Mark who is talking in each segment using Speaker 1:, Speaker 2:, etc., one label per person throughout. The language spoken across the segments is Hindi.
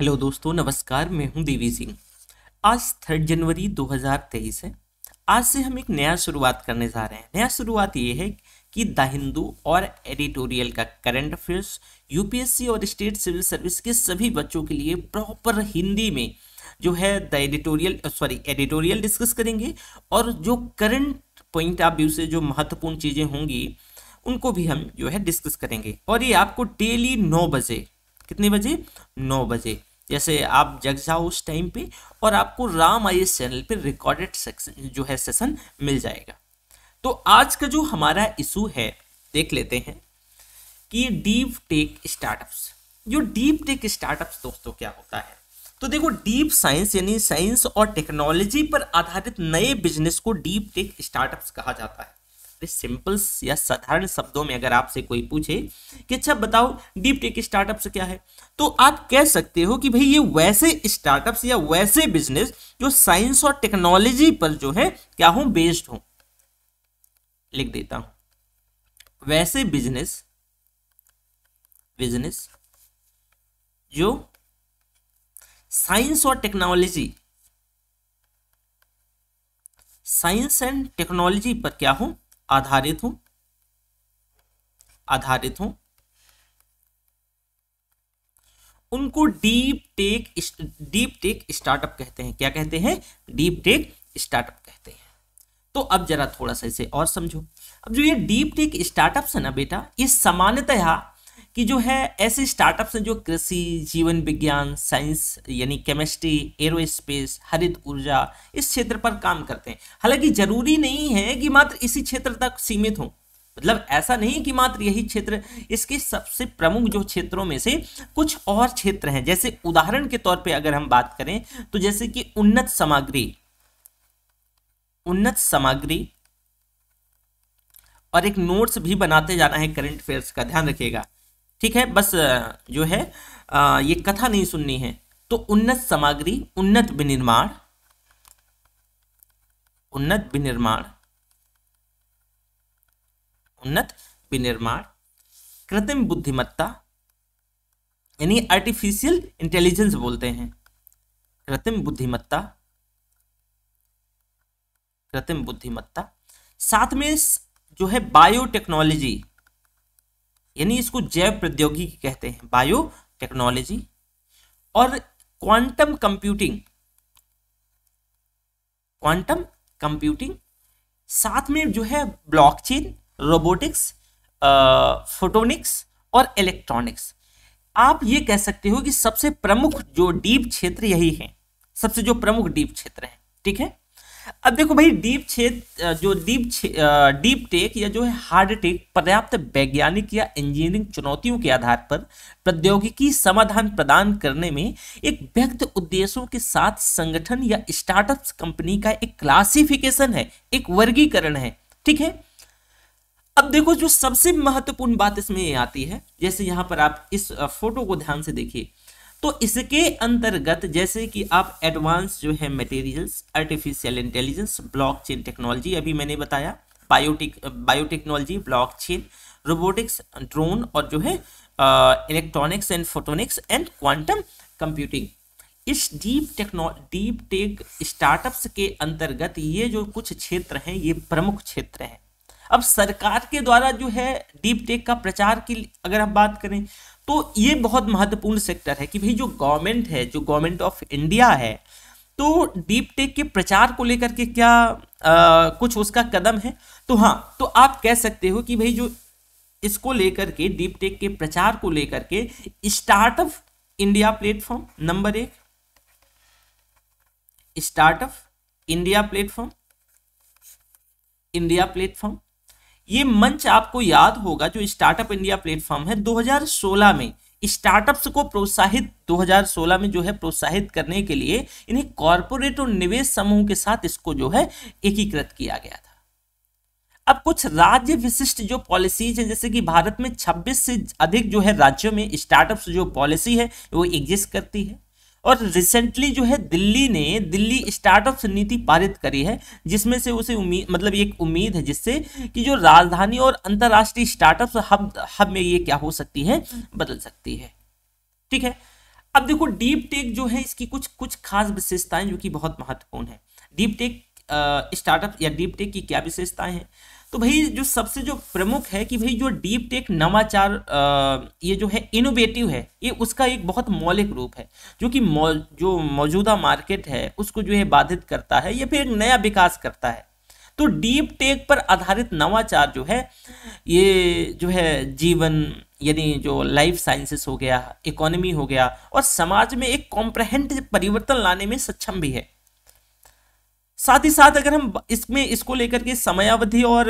Speaker 1: हेलो दोस्तों नमस्कार मैं हूं देवी सिंह आज थर्ड जनवरी 2023 है आज से हम एक नया शुरुआत करने जा रहे हैं नया शुरुआत ये है कि द हिंदू और एडिटोरियल का करंट अफेयर्स यूपीएससी और स्टेट सिविल सर्विस के सभी बच्चों के लिए प्रॉपर हिंदी में जो है the editorial sorry editorial discuss करेंगे और जो करंट पॉइंट ऑफ व्यू से जो महत्वपूर्ण चीज़ें होंगी उनको भी हम जो है डिस्कस करेंगे और ये आपको डेली नौ बजे कितने बजे नौ बजे जैसे आप जग जाओ उस टाइम पे और आपको राम आई चैनल पे रिकॉर्डेड जो है सेशन मिल जाएगा तो आज का जो हमारा इशू है देख लेते हैं कि डीप टेक स्टार्टअप्स जो डीप टेक स्टार्टअप्स दोस्तों क्या होता है तो देखो डीप साइंस यानी साइंस और टेक्नोलॉजी पर आधारित नए बिजनेस को डीप टेक स्टार्टअप्स कहा जाता है पे सिंपल या साधारण शब्दों में अगर आपसे कोई पूछे कि अच्छा बताओ डीप टेक स्टार्टअप्स क्या है तो आप कह सकते हो कि भाई ये वैसे स्टार्टअप्स या वैसे बिजनेस जो साइंस और टेक्नोलॉजी पर जो है क्या हो बेस्ड हो लिख देता हूं वैसे बिजनेस बिजनेस जो साइंस और टेक्नोलॉजी साइंस एंड टेक्नोलॉजी पर क्या हो आधारित हूं आधारित हूं उनको deep tech deep tech startup कहते हैं क्या कहते हैं डीप टेक स्टार्टअप कहते हैं तो अब जरा थोड़ा सा इसे और समझो अब जो ये डीप टेक स्टार्टअप है ना बेटा ये सामान्यतः कि जो है ऐसे स्टार्टअप्स हैं जो कृषि जीवन विज्ञान साइंस यानी केमिस्ट्री एरोस्पेस हरित ऊर्जा इस क्षेत्र पर काम करते हैं हालांकि जरूरी नहीं है कि मात्र इसी क्षेत्र तक सीमित हों मतलब ऐसा नहीं कि मात्र यही क्षेत्र इसके सबसे प्रमुख जो क्षेत्रों में से कुछ और क्षेत्र हैं जैसे उदाहरण के तौर पे अगर हम बात करें तो जैसे कि उन्नत सामग्री उन्नत सामग्री और एक नोट्स भी बनाते जाना है करंट अफेयर्स का ध्यान रखिएगा ठीक है बस जो है ये कथा नहीं सुननी है तो उन्नत सामग्री उन्नत विनिर्माण उन्नत विनिर्माण उन्नत विनिर्माण कृत्रिम बुद्धिमत्ता यानी आर्टिफिशियल इंटेलिजेंस बोलते हैं कृत्रिम बुद्धिमत्ता कृत्रिम बुद्धिमत्ता साथ में जो है बायोटेक्नोलॉजी यानी इसको जैव प्रौद्योगिकी कहते हैं बायो टेक्नोलॉजी और क्वांटम कंप्यूटिंग क्वांटम कंप्यूटिंग साथ में जो है ब्लॉकचेन रोबोटिक्स फोटोनिक्स और इलेक्ट्रॉनिक्स आप ये कह सकते हो कि सबसे प्रमुख जो डीप क्षेत्र यही है सबसे जो प्रमुख डीप क्षेत्र है ठीक है अब देखो भाई डीप छेद जो डीप डीप टेक या जो है हार्ड टेक पर्याप्त वैज्ञानिक या इंजीनियरिंग चुनौतियों के आधार पर प्रौद्योगिकी समाधान प्रदान करने में एक व्यक्त उद्देश्यों के साथ संगठन या स्टार्टअप कंपनी का एक क्लासिफिकेशन है एक वर्गीकरण है ठीक है अब देखो जो सबसे महत्वपूर्ण बात इसमें आती है जैसे यहां पर आप इस फोटो को ध्यान से देखिए तो इसके अंतर्गत जैसे कि आप एडवांस जो है materials artificial intelligence blockchain technology अभी मैंने बताया biotic biotechnology blockchain robotics drone और जो है electronics and photonics and quantum computing इस deep techno deep tech startups के अंतर्गत ये जो कुछ क्षेत्र हैं ये प्रमुख क्षेत्र हैं अब सरकार के द्वारा जो है डीप टेक का प्रचार की अगर हम बात करें तो ये बहुत महत्वपूर्ण सेक्टर है कि भाई जो गवर्नमेंट है जो गवर्नमेंट ऑफ इंडिया है तो डीप टेक के प्रचार को लेकर के क्या आ, कुछ उसका कदम है तो हाँ तो आप कह सकते हो कि भाई जो इसको लेकर के डीप टेक के प्रचार को लेकर के स्टार्टअप इंडिया प्लेटफॉर्म नंबर एक startup India platform India platform ये मंच आपको याद होगा जो स्टार्टअप इंडिया प्लेटफॉर्म है 2016 में स्टार्टअप्स को प्रोत्साहित 2016 में जो है प्रोत्साहित करने के लिए इन्हें कॉरपोरेट और निवेश समूह के साथ इसको जो है एकीकृत किया गया था अब कुछ राज्य विशिष्ट जो पॉलिसीज है जैसे कि भारत में 26 से अधिक जो है राज्यों में स्टार्टअप्स जो पॉलिसी है वो एग्जिस्ट करती है और रिसेंटली जो है दिल्ली ने दिल्ली स्टार्टअप्स नीति पारित करी है जिसमें से उसे उम्मीद मतलब एक उम्मीद है जिससे कि जो राजधानी और अंतर्राष्ट्रीय स्टार्टअप्स हब हब में ये क्या हो सकती है बदल सकती है ठीक है अब देखो डीप टेक जो है इसकी कुछ कुछ खास विशेषताएं जो कि बहुत महत्वपूर्ण है डीप टेक स्टार्टअप या डीप टेक की क्या विशेषताएं हैं तो भाई जो सबसे जो प्रमुख है कि भाई जो डीप टेक नवाचार ये जो है इनोवेटिव है ये उसका एक बहुत मौलिक रूप है जो कि मौ, जो मौजूदा मार्केट है उसको जो है बाधित करता है या फिर एक नया विकास करता है तो डीप टेक पर आधारित नवाचार जो है ये जो है जीवन यानी जो लाइफ साइंसेस हो गया इकोनॉमी हो गया और समाज में एक कॉम्प्रहेंट परिवर्तन लाने में सक्षम भी है साथ ही साथ अगर हम इसमें इसको लेकर के समयावधि और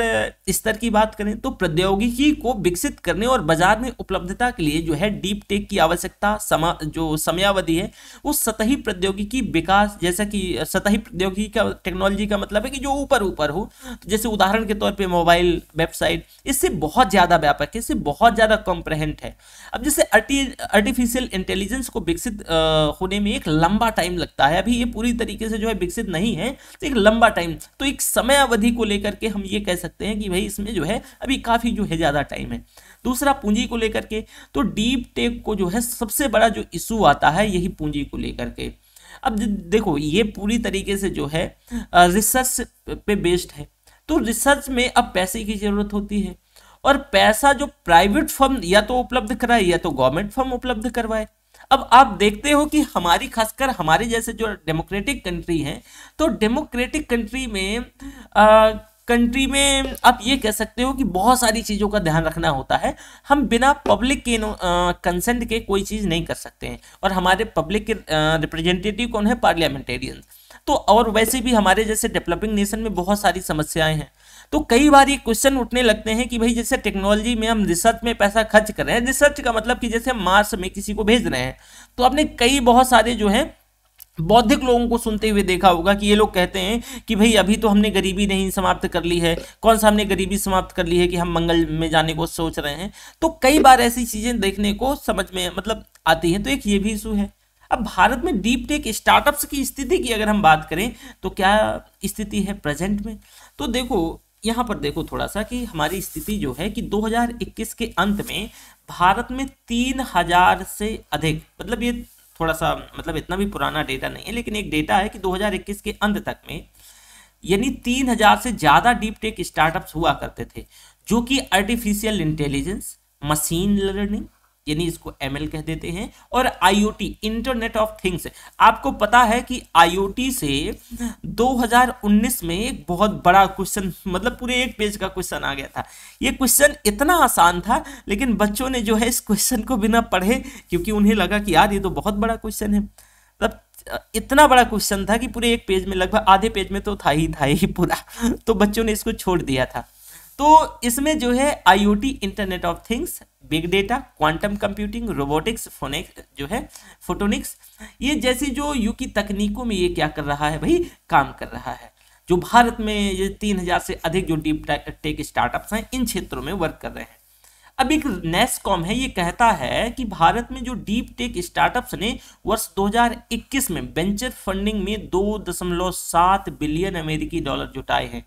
Speaker 1: स्तर की बात करें तो प्रौद्योगिकी को विकसित करने और बाजार में उपलब्धता के लिए जो है डीप टेक की आवश्यकता समा जो समयावधि है वो सतही प्रौद्योगिकी विकास जैसा कि सतही प्रौद्योगिकी का टेक्नोलॉजी का मतलब है कि जो ऊपर ऊपर हो तो जैसे उदाहरण के तौर पर मोबाइल वेबसाइट इससे बहुत ज़्यादा व्यापक है इससे बहुत ज़्यादा कॉम्प्रहेंट है अब जैसे आर्टिफिशियल इंटेलिजेंस को विकसित होने में एक लंबा टाइम लगता है अभी ये पूरी तरीके से जो है विकसित नहीं है तो एक लंबा टाइम तो एक समय अवधि को लेकर के हम ये कह सकते हैं कि भाई इसमें जो है अभी काफ़ी जो है ज़्यादा टाइम है दूसरा पूंजी को लेकर के तो डीप टेक को जो है सबसे बड़ा जो इशू आता है यही पूंजी को लेकर के अब देखो ये पूरी तरीके से जो है रिसर्च पे बेस्ड है तो रिसर्च में अब पैसे की ज़रूरत होती है और पैसा जो प्राइवेट फर्म या तो उपलब्ध कराए या तो गवर्नमेंट फर्म उपलब्ध करवाए अब आप देखते हो कि हमारी खासकर हमारे जैसे जो डेमोक्रेटिक कंट्री हैं तो डेमोक्रेटिक कंट्री में आ, कंट्री में आप ये कह सकते हो कि बहुत सारी चीज़ों का ध्यान रखना होता है हम बिना पब्लिक के कंसेंट के कोई चीज़ नहीं कर सकते हैं और हमारे पब्लिक के रिप्रेजेंटेटिव कौन है पार्लियामेंटेरियंस तो और वैसे भी हमारे जैसे डेवलपिंग नेशन में बहुत सारी समस्याएं हैं तो कई बार ये क्वेश्चन उठने लगते हैं कि भाई जैसे टेक्नोलॉजी में हम रिसर्च में पैसा खर्च कर रहे हैं रिसर्च का मतलब कि जैसे मार्स में किसी को भेज रहे हैं तो आपने कई बहुत सारे जो है बौद्धिक लोगों को सुनते हुए देखा होगा कि ये लोग कहते हैं कि भाई अभी तो हमने गरीबी नहीं समाप्त कर ली है कौन सा हमने गरीबी समाप्त कर ली है कि हम मंगल में जाने को सोच रहे हैं तो कई बार ऐसी चीज़ें देखने को समझ में मतलब आती हैं तो एक ये भी इशू है अब भारत में डीप टेक स्टार्टअप्स की स्थिति की अगर हम बात करें तो क्या स्थिति है प्रेजेंट में तो देखो यहाँ पर देखो थोड़ा सा कि हमारी स्थिति जो है कि 2021 के अंत में भारत में तीन हजार से अधिक मतलब ये थोड़ा सा मतलब इतना भी पुराना डेटा नहीं है लेकिन एक डेटा है कि 2021 के अंत तक में यानी तीन हजार से ज़्यादा डीप टेक स्टार्टअप्स हुआ करते थे जो कि आर्टिफिशियल इंटेलिजेंस मशीन लर्निंग यानी इसको एम कह देते हैं और आई इंटरनेट ऑफ थिंग्स आपको पता है कि आई से 2019 में एक बहुत बड़ा क्वेश्चन मतलब पूरे एक पेज का क्वेश्चन आ गया था ये क्वेश्चन इतना आसान था लेकिन बच्चों ने जो है इस क्वेश्चन को बिना पढ़े क्योंकि उन्हें लगा कि यार ये तो बहुत बड़ा क्वेश्चन है मतलब इतना बड़ा क्वेश्चन था कि पूरे एक पेज में लगभग आधे पेज में तो था ही था ही पूरा तो बच्चों ने इसको छोड़ दिया था तो इसमें जो है IoT internet of things big data quantum computing robotics phonics जो है फोटोनिक्स ये जैसी जो यू की तकनीकों में ये क्या कर रहा है भाई काम कर रहा है जो भारत में ये तीन हजार से अधिक जो डीप टेक स्टार्टअप्स हैं इन क्षेत्रों में वर्क कर रहे हैं अब एक नेस्कॉम है ये कहता है कि भारत में जो डीप टेक स्टार्टअप्स ने वर्ष 2021 में वेंचर फंडिंग में 2.7 बिलियन अमेरिकी डॉलर जुटाए हैं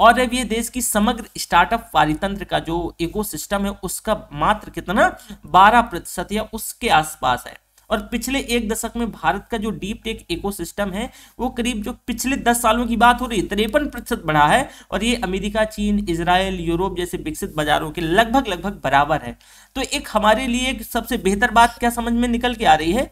Speaker 1: और अब ये देश की समग्र स्टार्टअप पारितंत्र का जो इकोसिस्टम है उसका मात्र कितना बारह प्रतिशत या उसके आसपास है और पिछले एक दशक में भारत का जो डीप टेक इकोसिस्टम है वो करीब जो पिछले दस सालों की बात हो रही है तिरपन प्रतिशत बढ़ा है और ये अमेरिका चीन इसराइल यूरोप जैसे विकसित बाजारों के लगभग लगभग बराबर है तो एक हमारे लिए एक सबसे बेहतर बात क्या समझ में निकल के आ रही है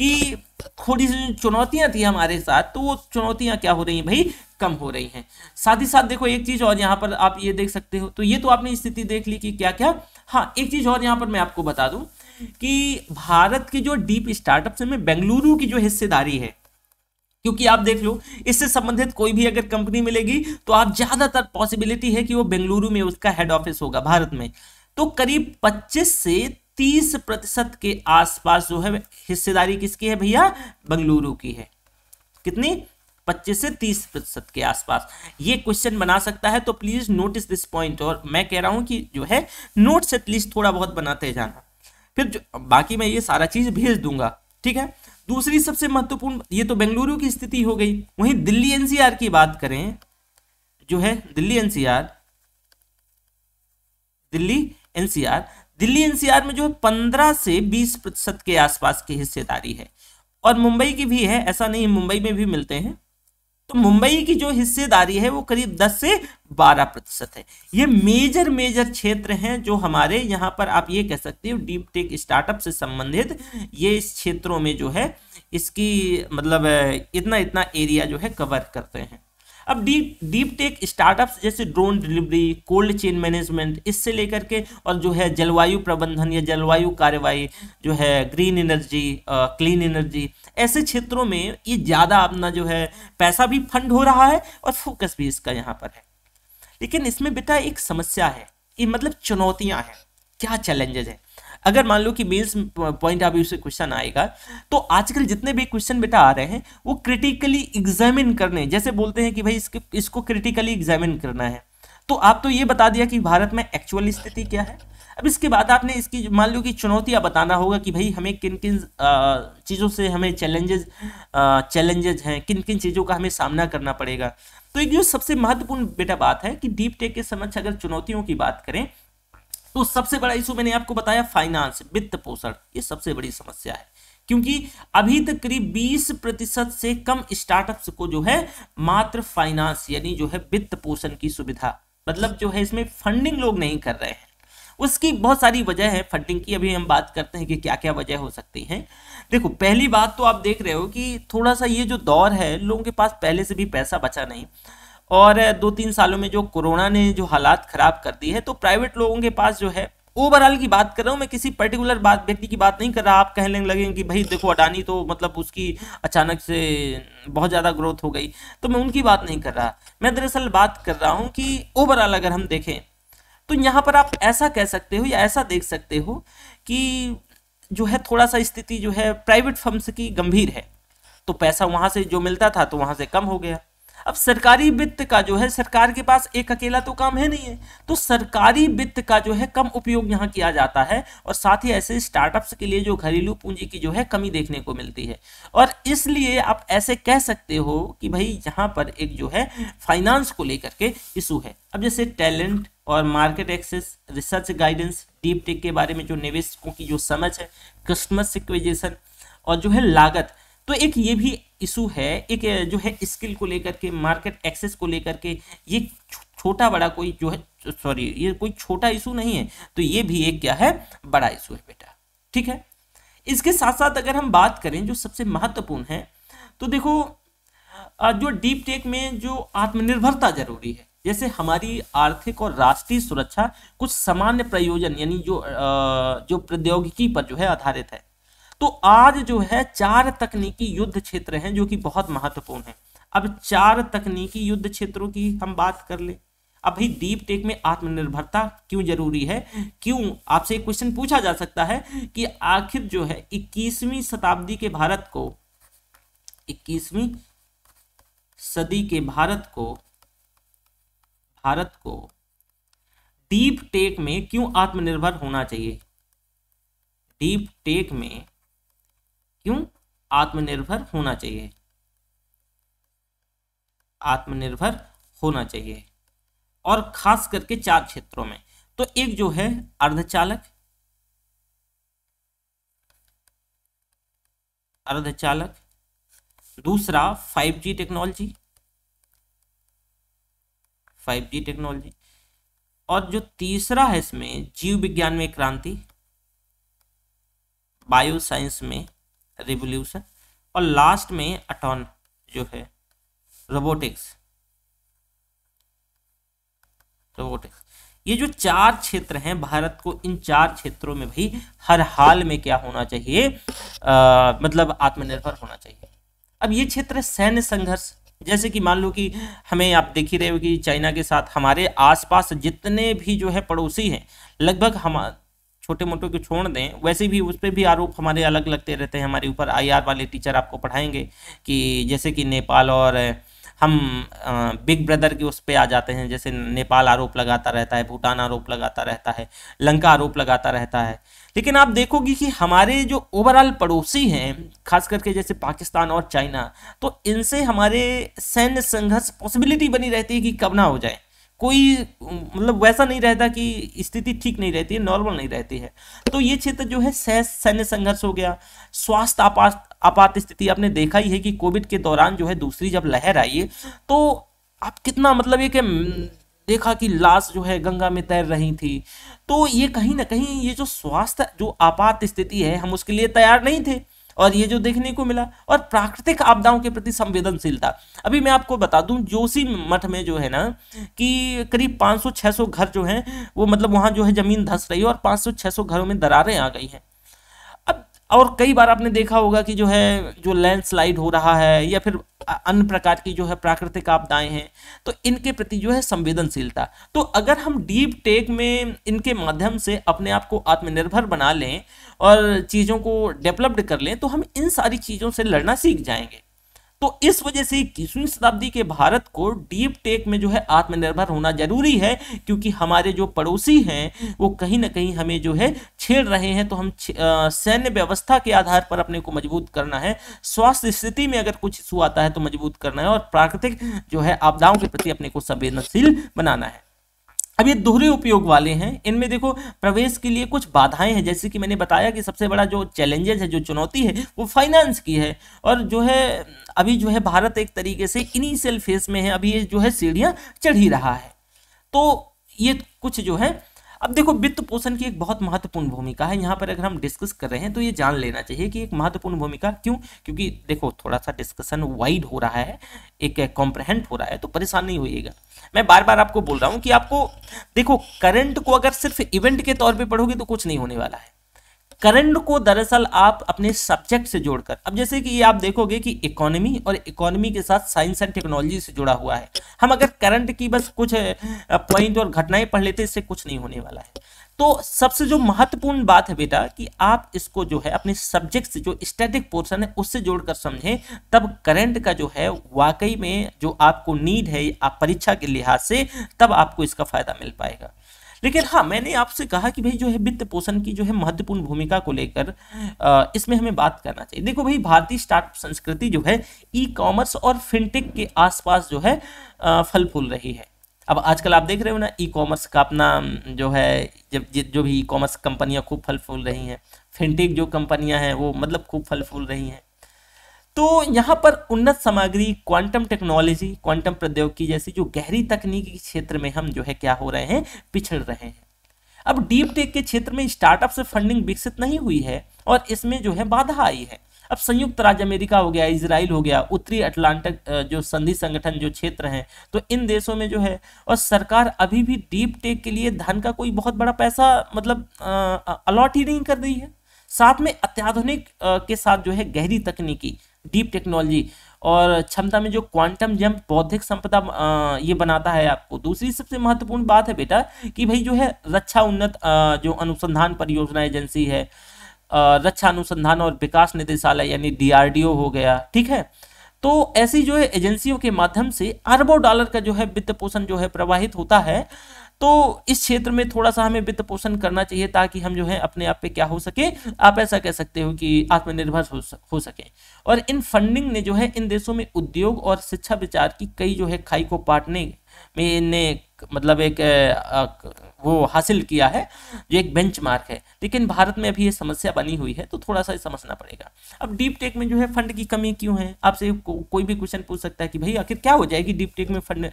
Speaker 1: कि थोड़ी सी चुनौतियां थी हमारे साथ तो वो चुनौतियां क्या हो रही हैं भाई कम हो रही हैं साथ ही साथ देखो एक चीज़ और यहाँ पर आप ये देख सकते हो तो ये तो आपने स्थिति देख ली कि क्या क्या हाँ एक चीज़ और यहाँ पर मैं आपको बता दूँ कि भारत के जो डीप स्टार्टअप में बेंगलुरु की जो हिस्सेदारी है क्योंकि आप देख लो इससे संबंधित कोई भी अगर कंपनी मिलेगी तो आप ज़्यादातर पॉसिबिलिटी है कि वो बेंगलुरु में उसका हेड ऑफिस होगा भारत में तो करीब 25 से तीस प्रतिशत के आसपास जो है हिस्सेदारी किसकी है भैया बंगलुरु की है कितनी पच्चीस से तीस प्रतिशत के आसपास ये क्वेश्चन बना सकता है तो प्लीज नोटिस दिस पॉइंट और मैं कह रहा हूं कि जो है नोट्स एटलीस्ट थोड़ा बहुत बनाते जाना फिर जो बाकी मैं ये सारा चीज भेज दूंगा ठीक है दूसरी सबसे महत्वपूर्ण ये तो बेंगलुरु की स्थिति हो गई वहीं दिल्ली एनसीआर की बात करें जो है Delhi NCR Delhi NCR Delhi NCR में जो है पंद्रह से बीस प्रतिशत के आसपास की हिस्सेदारी है और मुंबई की भी है ऐसा नहीं मुंबई में भी मिलते हैं तो मुंबई की जो हिस्सेदारी है वो करीब 10 से 12 प्रतिशत है ये मेजर मेजर क्षेत्र हैं जो हमारे यहाँ पर आप ये कह सकते हो डीप टेक स्टार्टअप से संबंधित ये इस क्षेत्रों में जो है इसकी मतलब इतना इतना एरिया जो है कवर करते हैं अब डीप डीप टेक स्टार्टअप्स जैसे drone delivery cold chain management इससे लेकर के और जो है जलवायु प्रबंधन या जलवायु कार्रवाई जो है ग्रीन एनर्जी क्लीन एनर्जी ऐसे क्षेत्रों में ये ज़्यादा अपना जो है पैसा भी फंड हो रहा है और फोकस भी इसका यहाँ पर है लेकिन इसमें बेटा एक समस्या है ये मतलब चुनौतियाँ हैं क्या चैलेंजेज हैं अगर मान लो कि मेन्स पॉइंट ऑफ व्यू से क्वेश्चन आएगा तो आजकल जितने भी क्वेश्चन बेटा आ रहे हैं वो क्रिटिकली एग्जामिन करने जैसे बोलते हैं कि भाई इसके इसको क्रिटिकली एग्जामिन करना है तो आप तो ये बता दिया कि भारत में एक्चुअल स्थिति क्या है अब इसके बाद आपने इसकी मान लो कि चुनौतियाँ बताना होगा कि भाई हमें किन किन चीज़ों से हमें चैलेंजेस चैलेंजेज हैं किन किन चीज़ों का हमें सामना करना पड़ेगा तो एक जो सबसे महत्वपूर्ण बेटा बात है कि डीप टेक के समक्ष अगर चुनौतियों की बात करें तो सबसे बड़ा इशू मैंने आपको बताया फाइनेंस वित्त पोषण ये सबसे बड़ी समस्या है क्योंकि अभी तक करीब 20 प्रतिशत से कम स्टार्टअप्स को जो है मात्र फाइनेंस यानी जो है वित्त पोषण की सुविधा मतलब जो है इसमें फंडिंग लोग नहीं कर रहे हैं उसकी बहुत सारी वजह है फंडिंग की अभी हम बात करते हैं कि क्या क्या वजह हो सकती है देखो पहली बात तो आप देख रहे हो कि थोड़ा सा ये जो दौर है लोगों के पास पहले से भी पैसा बचा नहीं और दो तीन सालों में जो कोरोना ने जो हालात खराब कर दी है तो प्राइवेट लोगों के पास जो है ओवरऑल की बात कर रहा हूँ मैं किसी पर्टिकुलर बात व्यक्ति की बात नहीं कर रहा आप कहने लगे कि भाई देखो अडानी तो मतलब उसकी अचानक से बहुत ज़्यादा ग्रोथ हो गई तो मैं उनकी बात नहीं कर रहा मैं दरअसल बात कर रहा हूँ कि ओवरऑल अगर हम देखें तो यहाँ पर आप ऐसा कह सकते हो या ऐसा देख सकते हो कि जो है थोड़ा सा स्थिति जो है प्राइवेट फर्म्स की गंभीर है तो पैसा वहाँ से जो मिलता था तो वहाँ से कम हो गया अब सरकारी वित्त का जो है सरकार के पास एक अकेला तो काम है नहीं है तो सरकारी वित्त का जो है कम उपयोग यहाँ किया जाता है और साथ ही ऐसे स्टार्टअप्स के लिए जो घरेलू पूंजी की जो है कमी देखने को मिलती है और इसलिए आप ऐसे कह सकते हो कि भाई यहाँ पर एक जो है फाइनेंस को लेकर के इशू है अब जैसे टैलेंट और market access research guidance deep tech के बारे में जो निवेशकों की जो समझ है कस्टमर सिक्वेजेशन और जो है लागत तो एक ये भी इशू है एक जो है स्किल को लेकर के मार्केट एक्सेस को लेकर के ये छोटा बड़ा कोई जो है सॉरी ये कोई छोटा इशू नहीं है तो ये भी एक क्या है बड़ा इशू है बेटा ठीक है इसके साथ साथ अगर हम बात करें जो सबसे महत्वपूर्ण है तो देखो जो डीप टेक में जो आत्मनिर्भरता जरूरी है जैसे हमारी आर्थिक और राष्ट्रीय सुरक्षा कुछ सामान्य प्रयोजन यानी जो जो प्रौद्योगिकी पर जो है आधारित है तो आज जो है चार तकनीकी युद्ध क्षेत्र हैं जो कि बहुत महत्वपूर्ण है अब चार तकनीकी युद्ध क्षेत्रों की हम बात कर ले अभी दीप टेक में आत्मनिर्भरता क्यों जरूरी है क्यों आपसे एक क्वेश्चन पूछा जा सकता है कि आखिर जो है 21वीं शताब्दी के भारत को 21वीं सदी के भारत को भारत को डीप टेक में क्यों आत्मनिर्भर होना चाहिए डीप टेक में क्यों आत्मनिर्भर होना चाहिए आत्मनिर्भर होना चाहिए और खास करके चार क्षेत्रों में तो एक जो है अर्धचालक अर्धचालक दूसरा 5G टेक्नोलॉजी 5G टेक्नोलॉजी और जो तीसरा है इसमें जीव विज्ञान में क्रांति बायो साइंस में रिवोल्यूशन और लास्ट में अटॉन जो है रोबोटिक्स रोबोटिक्स ये जो चार क्षेत्र हैं भारत को इन चार क्षेत्रों में भी हर हाल में क्या होना चाहिए आ, मतलब आत्मनिर्भर होना चाहिए अब ये क्षेत्र सैन्य संघर्ष जैसे कि मान लो कि हमें आप देख ही रहे हो कि चाइना के साथ हमारे आसपास जितने भी जो है पड़ोसी हैं लगभग हम छोटे मोटे को छोड़ दें वैसे भी उस पर भी आरोप हमारे अलग लगते रहते हैं हमारे ऊपर आई वाले टीचर आपको पढ़ाएंगे कि जैसे कि नेपाल और हम बिग ब्रदर के उस पर आ जाते हैं जैसे नेपाल आरोप लगाता रहता है भूटान आरोप लगाता रहता है लंका आरोप लगाता रहता है लेकिन आप देखोगे कि हमारे जो ओवरऑल पड़ोसी हैं खास करके जैसे पाकिस्तान और चाइना तो इनसे हमारे सैन्य संघर्ष पॉसिबिलिटी बनी रहती है कि कब ना हो जाए कोई मतलब वैसा नहीं रहता कि स्थिति ठीक नहीं रहती है नॉर्मल नहीं रहती है तो ये क्षेत्र जो है सैन्य संघर्ष हो गया स्वास्थ्य आपात आपात स्थिति आपने देखा ही है कि कोविड के दौरान जो है दूसरी जब लहर आई है तो आप कितना मतलब ये कि देखा कि लाश जो है गंगा में तैर रही थी तो ये कहीं ना कहीं ये जो स्वास्थ्य जो आपात स्थिति है हम उसके लिए तैयार नहीं थे और ये जो देखने को मिला और प्राकृतिक आपदाओं के प्रति संवेदनशीलता अभी मैं आपको बता दूं जोशी मठ में जो है ना कि करीब 500-600 घर जो हैं वो मतलब वहाँ जो है ज़मीन धस रही है और 500-600 घरों में दरारें आ गई हैं और कई बार आपने देखा होगा कि जो है जो लैंडस्लाइड हो रहा है या फिर अन्य प्रकार की जो है प्राकृतिक आपदाएं हैं तो इनके प्रति जो है संवेदनशीलता तो अगर हम डीप टेक में इनके माध्यम से अपने आप को आत्मनिर्भर बना लें और चीज़ों को डेवलप्ड कर लें तो हम इन सारी चीज़ों से लड़ना सीख जाएंगे तो इस वजह से इक्कीसवीं शताब्दी के भारत को डीप टेक में जो है आत्मनिर्भर होना जरूरी है क्योंकि हमारे जो पड़ोसी हैं वो कहीं ना कहीं हमें जो है छेड़ रहे हैं तो हम सैन्य व्यवस्था के आधार पर अपने को मजबूत करना है स्वास्थ्य स्थिति में अगर कुछ इशू आता है तो मजबूत करना है और प्राकृतिक जो है आपदाओं के प्रति अपने को संवेदनशील बनाना है अब ये दोहरे उपयोग वाले हैं इनमें देखो प्रवेश के लिए कुछ बाधाएं हैं जैसे कि मैंने बताया कि सबसे बड़ा जो चैलेंजेस है जो चुनौती है वो फाइनेंस की है और जो है अभी जो है भारत एक तरीके से इनिशियल फेस में है अभी ये जो है सीढ़ियाँ चढ़ ही रहा है तो ये कुछ जो है अब देखो वित्त पोषण की एक बहुत महत्वपूर्ण भूमिका है यहाँ पर अगर हम डिस्कस कर रहे हैं तो ये जान लेना चाहिए कि एक महत्वपूर्ण भूमिका क्यों क्योंकि देखो थोड़ा सा डिस्कशन वाइड हो रहा है एक कॉम्प्रहेंड हो रहा है तो परेशान नहीं होइएगा मैं बार बार आपको बोल रहा हूँ कि आपको देखो करंट को अगर सिर्फ इवेंट के तौर पर पढ़ोगे तो कुछ नहीं होने वाला है करंट को दरअसल आप अपने सब्जेक्ट से जोड़कर अब जैसे कि आप देखोगे कि इकोनॉमी और इकोनॉमी के साथ साइंस एंड टेक्नोलॉजी से जुड़ा हुआ है हम अगर करंट की बस कुछ पॉइंट और घटनाएं पढ़ लेते इससे कुछ नहीं होने वाला है तो सबसे जो महत्वपूर्ण बात है बेटा कि आप इसको जो है अपने सब्जेक्ट से जो स्टैटिक पोर्शन है उससे जोड़कर समझें तब करंट का जो है वाकई में जो आपको नीड है आप परीक्षा के लिहाज से तब आपको इसका फायदा मिल पाएगा लेकिन हाँ मैंने आपसे कहा कि भाई जो है वित्त पोषण की जो है महत्वपूर्ण भूमिका को लेकर इसमें हमें बात करना चाहिए देखो भाई भारतीय स्टार्टअप संस्कृति जो है ई कॉमर्स और फिनटेक के आसपास जो है फल फूल रही है अब आजकल आप देख रहे हो ना ई कॉमर्स का अपना जो है जब जो भी ई कॉमर्स कंपनियां खूब फल फूल रही हैं फिनटेक जो कंपनियां हैं वो मतलब खूब फल फूल रही हैं तो यहाँ पर उन्नत सामग्री क्वांटम टेक्नोलॉजी क्वांटम प्रौद्योगिकी जैसी जो गहरी तकनीकी क्षेत्र में हम जो है क्या हो रहे हैं पिछड़ रहे हैं अब डीप टेक के क्षेत्र में स्टार्टअप से फंडिंग विकसित नहीं हुई है और इसमें जो है बाधा आई है अब संयुक्त राज्य अमेरिका हो गया इसराइल हो गया उत्तरी अटलांटिक जो संधि संगठन जो क्षेत्र हैं तो इन देशों में जो है और सरकार अभी भी डीप टेक के लिए धन का कोई बहुत बड़ा पैसा मतलब अलॉट ही नहीं कर रही है साथ में अत्याधुनिक के साथ जो है गहरी तकनीकी डीप टेक्नोलॉजी और क्षमता में जो क्वांटम जंप बौद्धिक संपदा ये बनाता है आपको दूसरी सबसे महत्वपूर्ण बात है बेटा कि भाई जो है रक्षा उन्नत जो अनुसंधान परियोजना एजेंसी है रक्षा अनुसंधान और विकास निदेशालय यानी डीआरडीओ हो गया ठीक है तो ऐसी जो है एजेंसियों के माध्यम से अरबों डॉलर का जो है वित्त पोषण जो है प्रवाहित होता है तो इस क्षेत्र में थोड़ा सा हमें वित्त पोषण करना चाहिए ताकि हम जो है अपने आप पे क्या हो सके आप ऐसा कह सकते हो कि आत्मनिर्भर हो, सक, हो सके और इन फंडिंग ने जो है इन देशों में उद्योग और शिक्षा विचार की कई जो है खाई को पाटने में ने मतलब एक वो हासिल किया है जो एक बेंचमार्क है लेकिन भारत में अभी ये समस्या बनी हुई है तो थोड़ा सा समझना पड़ेगा अब डीप टेक में जो है फंड की कमी क्यों है आपसे को, कोई भी क्वेश्चन पूछ सकता है कि भाई आखिर क्या हो जाएगी डीप टेक में फंड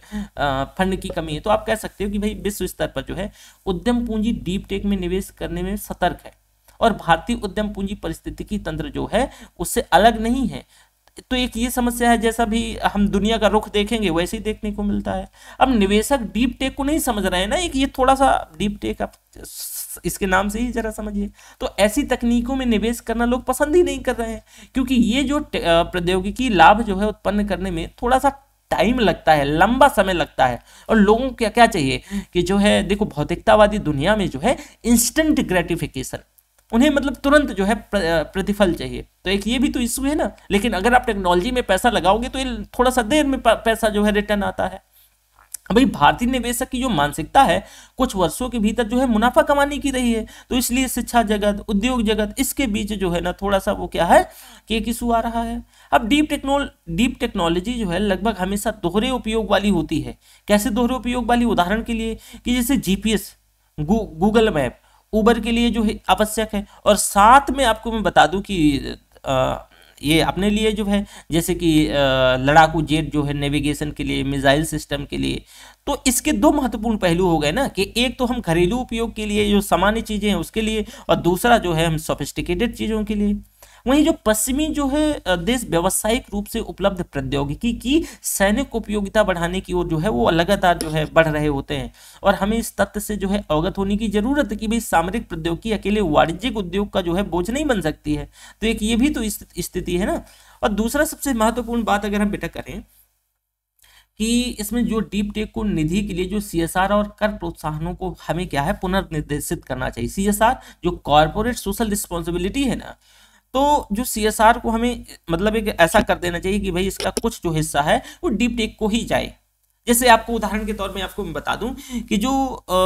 Speaker 1: फंड की कमी है तो आप कह सकते हो कि भाई विश्व स्तर पर जो है उद्यम पूंजी डीप टेक में निवेश करने में सतर्क है और भारतीय उद्यम पूंजी की तंत्र जो है उससे अलग नहीं है तो एक ये समस्या है जैसा भी हम दुनिया का रुख देखेंगे वैसे ही देखने को मिलता है अब निवेशक डीप टेक को नहीं समझ रहे हैं ना एक ये थोड़ा सा डीप टेक आप इसके नाम से ही जरा समझिए तो ऐसी तकनीकों में निवेश करना लोग पसंद ही नहीं कर रहे हैं क्योंकि ये जो प्रौद्योगिकी लाभ जो है उत्पन्न करने में थोड़ा सा टाइम लगता है लंबा समय लगता है और लोगों को क्या क्या चाहिए कि जो है देखो भौतिकतावादी दुनिया में जो है इंस्टेंट ग्रेटिफिकेशन उन्हें मतलब तुरंत जो है प्रतिफल चाहिए तो एक ये भी तो इशू है ना लेकिन अगर आप टेक्नोलॉजी में पैसा लगाओगे तो ये थोड़ा सा देर में पैसा जो है रिटर्न आता है भाई भारतीय निवेशक की जो मानसिकता है कुछ वर्षों के भीतर जो है मुनाफा कमाने की रही है तो इसलिए शिक्षा जगत उद्योग जगत इसके बीच जो है ना थोड़ा सा वो क्या है कि एक इशू आ रहा है अब डीप टेक्नोल डीप टेक्नोलॉजी जो है लगभग हमेशा दोहरे उपयोग वाली होती है कैसे दोहरे उपयोग वाली उदाहरण के लिए कि जैसे जीपीएस गूगल मैप ऊबर के लिए जो है आवश्यक है और साथ में आपको मैं बता दूं कि आ, ये अपने लिए जो है जैसे कि लड़ाकू जेट जो है नेविगेशन के लिए मिसाइल सिस्टम के लिए तो इसके दो महत्वपूर्ण पहलू हो गए ना कि एक तो हम घरेलू उपयोग के लिए जो सामान्य चीज़ें हैं उसके लिए और दूसरा जो है हम सोफिस्टिकेटेड चीज़ों के लिए वहीं जो पश्चिमी जो है देश व्यावसायिक रूप से उपलब्ध प्रौद्योगिकी की सैनिक उपयोगिता बढ़ाने की ओर जो है वो लगातार जो है बढ़ रहे होते हैं और हमें इस तथ्य से जो है अवगत होने की जरूरत है कि भाई सामरिक प्रौद्योगिकी अकेले वाणिज्यिक उद्योग का जो है बोझ नहीं बन सकती है तो एक ये भी तो स्थिति है ना और दूसरा सबसे महत्वपूर्ण बात अगर हम बेटा करें कि इसमें जो डीप टेक को निधि के लिए जो सी और कर प्रोत्साहनों को हमें क्या है पुनर्निर्देशित करना चाहिए सी जो कॉरपोरेट सोशल रिस्पॉन्सिबिलिटी है ना तो जो सी को हमें मतलब एक ऐसा कर देना चाहिए कि भाई इसका कुछ जो हिस्सा है वो डीप टेक को ही जाए जैसे आपको उदाहरण के तौर में आपको मैं बता दूं कि जो आ,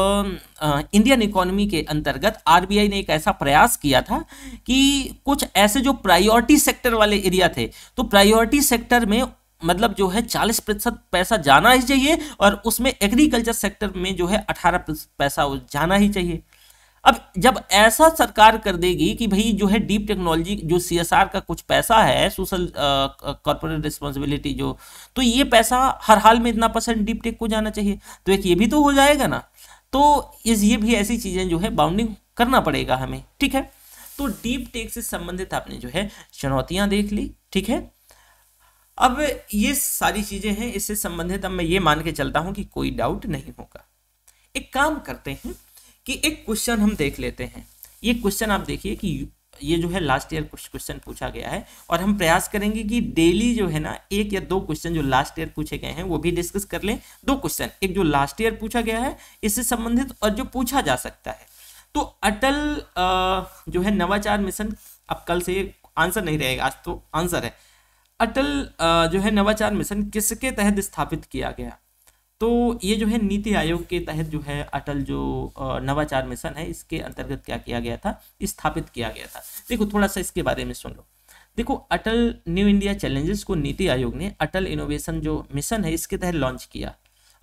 Speaker 1: आ, इंडियन इकोनॉमी के अंतर्गत आरबीआई ने एक ऐसा प्रयास किया था कि कुछ ऐसे जो प्रायोरिटी सेक्टर वाले एरिया थे तो प्रायोरिटी सेक्टर में मतलब जो है चालीस प्रतिशत पैसा जाना ही चाहिए और उसमें एग्रीकल्चर सेक्टर में जो है अठारह पैसा जाना ही चाहिए अब जब ऐसा सरकार कर देगी कि भाई जो है डीप टेक्नोलॉजी जो सी का कुछ पैसा है सोशल कॉर्पोरेट रिस्पॉन्सिबिलिटी जो तो ये पैसा हर हाल में इतना परसेंट डीप टेक को जाना चाहिए तो एक ये भी तो हो जाएगा ना तो इस ये भी ऐसी चीज़ें जो है बाउंडिंग करना पड़ेगा हमें ठीक है तो डीप टेक से संबंधित आपने जो है चुनौतियां देख ली ठीक है अब ये सारी चीज़ें हैं इससे संबंधित अब मैं ये मान के चलता हूँ कि कोई डाउट नहीं होगा एक काम करते हैं कि एक क्वेश्चन हम देख लेते हैं ये क्वेश्चन आप देखिए कि ये जो है लास्ट ईयर कुछ क्वेश्चन पूछा गया है और हम प्रयास करेंगे कि डेली जो है ना एक या दो क्वेश्चन जो लास्ट ईयर पूछे गए हैं वो भी डिस्कस कर लें दो क्वेश्चन एक जो लास्ट ईयर पूछा गया है इससे संबंधित और जो पूछा जा सकता है तो अटल जो है नवाचार मिशन अब कल से आंसर नहीं रहेगा आज तो आंसर है अटल जो है नवाचार मिशन किसके तहत स्थापित किया गया तो ये जो है नीति आयोग के तहत जो है अटल जो नवाचार मिशन है इसके अंतर्गत क्या किया गया था स्थापित किया गया था देखो थोड़ा सा इसके बारे में सुन लो देखो अटल न्यू इंडिया चैलेंजेस को नीति आयोग ने अटल इनोवेशन जो मिशन है इसके तहत लॉन्च किया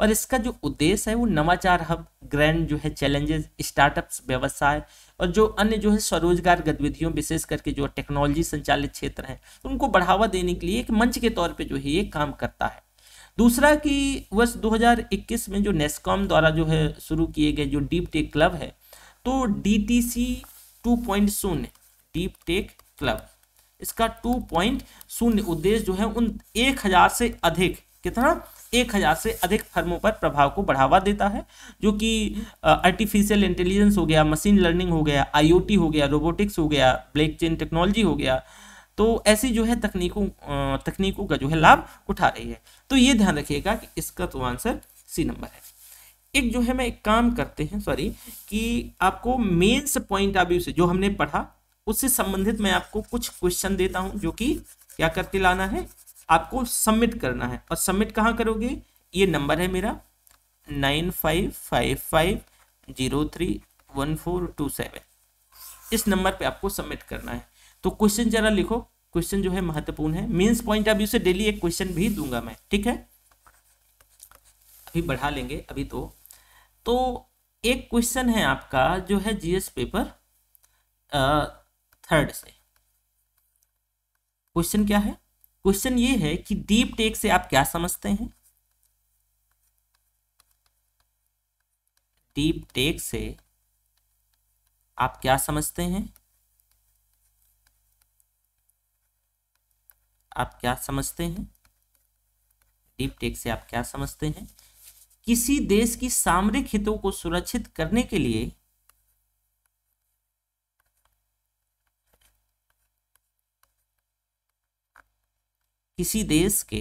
Speaker 1: और इसका जो उद्देश्य है वो नवाचार हब ग्रैंड जो है चैलेंजेस स्टार्टअप्स व्यवसाय और जो अन्य जो है स्वरोजगार गतिविधियों विशेष करके जो टेक्नोलॉजी संचालित क्षेत्र हैं उनको बढ़ावा देने के लिए एक मंच के तौर पे जो है ये काम करता है दूसरा कि वर्ष 2021 में जो नेस्कॉम द्वारा जो है शुरू किए गए जो डीप टेक क्लब है तो D T C two point शून्य डीप टेक क्लब इसका टू पॉइंट शून्य उद्देश्य जो है उन एक हज़ार से अधिक कितना एक हज़ार से अधिक फर्मों पर प्रभाव को बढ़ावा देता है जो कि आर्टिफिशियल इंटेलिजेंस हो गया मशीन लर्निंग हो गया आईओटी हो गया रोबोटिक्स हो गया ब्लैक चेन टेक्नोलॉजी हो गया तो ऐसी जो है तकनीकों तकनीकों का जो है लाभ उठा रही है तो ये ध्यान रखिएगा कि इसका तो आंसर सी नंबर है एक जो है मैं एक काम करते हैं सॉरी कि आपको मेन्स पॉइंट ऑफ व्यू से जो हमने पढ़ा उससे संबंधित मैं आपको कुछ क्वेश्चन देता हूं जो कि क्या करके लाना है आपको सबमिट करना है और सबमिट कहाँ करोगे ये नंबर है मेरा nine five five five zero three one four two seven इस नंबर पे आपको सबमिट करना है तो क्वेश्चन जरा लिखो क्वेश्चन जो है महत्वपूर्ण है मीन्स पॉइंट ऑफ व्यू से डेली एक क्वेश्चन भी दूंगा मैं ठीक है अभी बढ़ा लेंगे अभी तो तो एक क्वेश्चन है आपका जो है जीएस पेपर थर्ड से क्वेश्चन क्या है क्वेश्चन ये है कि डीप टेक से आप क्या समझते हैं डीप टेक से आप क्या समझते हैं आप क्या समझते हैं डीप टेक से आप क्या समझते हैं किसी देश की सामरिक हितों को सुरक्षित करने के लिए किसी देश के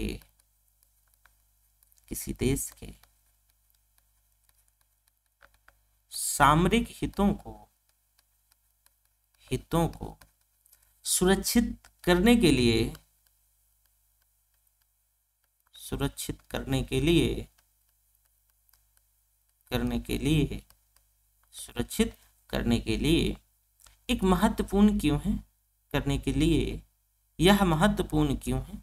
Speaker 1: किसी देश के सामरिक हितों को हितों को सुरक्षित करने के लिए सुरक्षित करने के लिए करने के लिए सुरक्षित करने के लिए एक महत्वपूर्ण क्यों है करने के लिए यह महत्वपूर्ण क्यों है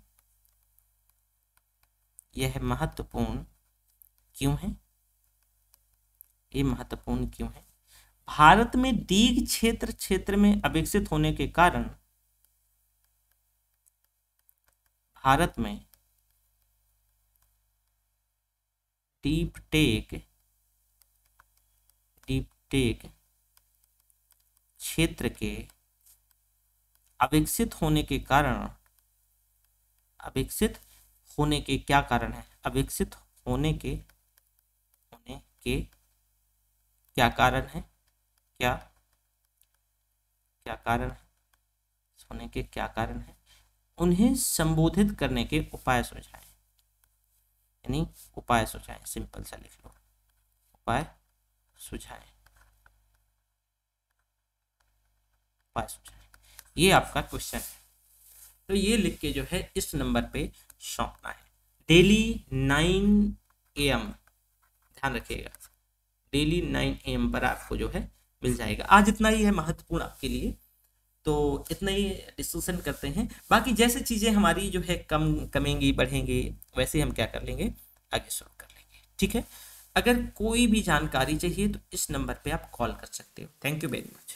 Speaker 1: यह महत्वपूर्ण क्यों है ये महत्वपूर्ण क्यों है भारत में दीग क्षेत्र क्षेत्र में अविकसित होने के कारण भारत में टीप टेक टीप टेक क्षेत्र के अविकसित होने के कारण अविकसित होने के क्या कारण है अविकसित होने के होने के क्या कारण है क्या क्या कारण है होने के क्या कारण है उन्हें संबोधित करने के उपाय सुझाएं यानी उपाय सुझाएं सिंपल सा लिख लो उपाय सुझाएं उपाय सुझाएं ये आपका क्वेश्चन है तो ये लिख के जो है इस नंबर पे सौंपना है डेली नाइन ए एम ध्यान रखिएगा डेली नाइन ए एम पर आपको जो है मिल जाएगा आज इतना ही है महत्वपूर्ण आपके लिए तो इतना ही डिस्कशन करते हैं बाकी जैसे चीज़ें हमारी जो है कम कमेंगी बढ़ेंगी वैसे हम क्या कर लेंगे आगे शुरू कर लेंगे ठीक है अगर कोई भी जानकारी चाहिए तो इस नंबर पे आप कॉल कर सकते हो थैंक यू वेरी मच